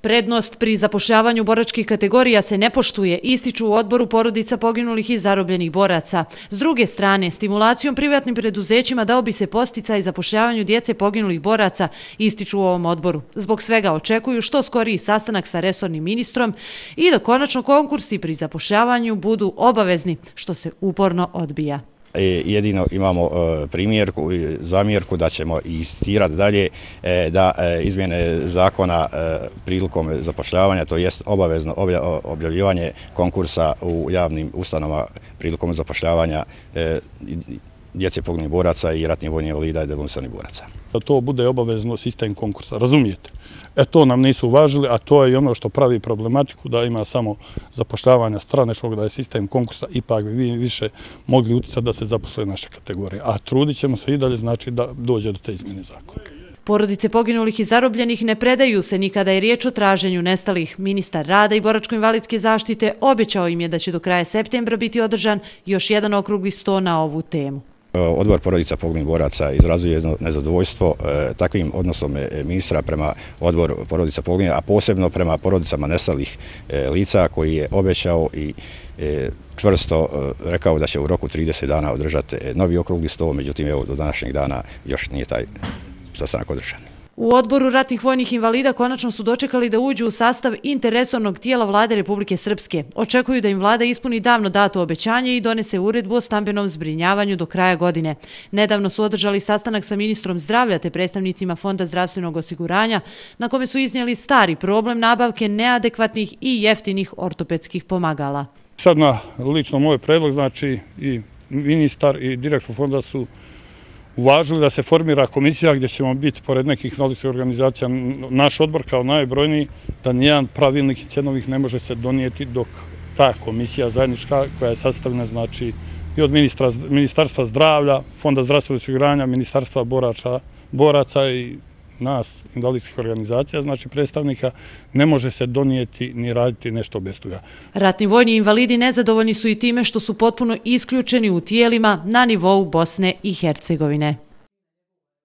Prednost pri zapošljavanju boračkih kategorija se ne poštuje, ističu u odboru porodica poginulih i zarobljenih boraca. S druge strane, stimulacijom privatnim preduzećima dao bi se postica i zapošljavanju djece poginulih boraca, ističu u ovom odboru. Zbog svega očekuju što skoriji sastanak sa resornim ministrom i da konačno konkursi pri zapošljavanju budu obavezni, što se uporno odbija. E, jedino imamo e, primjerku i zamjerku da ćemo istirati dalje e, da izmjene zakona prilikom zapošljavanja, to jest obavezno objavljivanje konkursa u javnim ustanova prilikom zapošljavanja djece pognjenih boraca i ratnih vojnih invalida i devolisanih boraca. Da to bude obavezno sistem konkursa, razumijete? E to nam nisu važili, a to je i ono što pravi problematiku da ima samo zapošljavanja strane što da je sistem konkursa, ipak bi više mogli uticati da se zaposle naše kategorije. A trudit ćemo se i dalje znači da dođe do te izmjene zakona. Porodice poginulih i zarobljenih ne predaju se nikada je riječ o traženju nestalih. Ministar rada i boračko-invalidske zaštite obećao im je da će do kraja septembra biti održan još jedan okrugli sto na ovu temu. Eh, odbor porodica poginulih boraca izrazuje jedno nezadovoljstvo eh, takvim odnosom eh, ministra prema odboru porodica poginulih, a posebno prema porodicama nestalih lica koji je obećao i čvrsto rekao da će u roku 30 dana održati novi okrugli stov, međutim evo do današnjeg dana još nije taj sastanak održan. U odboru ratnih vojnih invalida konačno su dočekali da uđu u sastav interesornog tijela vlade Republike Srpske. Očekuju da im vlada ispuni davno dato obećanje i donese uredbu o stambenom zbrinjavanju do kraja godine. Nedavno su održali sastanak sa ministrom zdravlja te predstavnicima Fonda zdravstvenog osiguranja, na kome su iznijeli stari problem nabavke neadekvatnih i jeftinih ortopedskih pomagala. Sad na lično moj predlog, znači i ministar i direktor fonda su uvažili da se formira komisija gdje ćemo biti, pored nekih velikih organizacija, naš odbor kao najbrojniji, da nijedan pravilnik cenovih ne može se donijeti dok ta komisija zajednička koja je sastavljena znači i od ministarstva zdravlja, fonda zdravstvenog osiguranja, ministarstva boraca i nas, invalidskih organizacija, znači predstavnika, ne može se donijeti ni raditi nešto bez toga. Ratni vojni invalidi nezadovoljni su i time što su potpuno isključeni u tijelima na nivou Bosne i Hercegovine.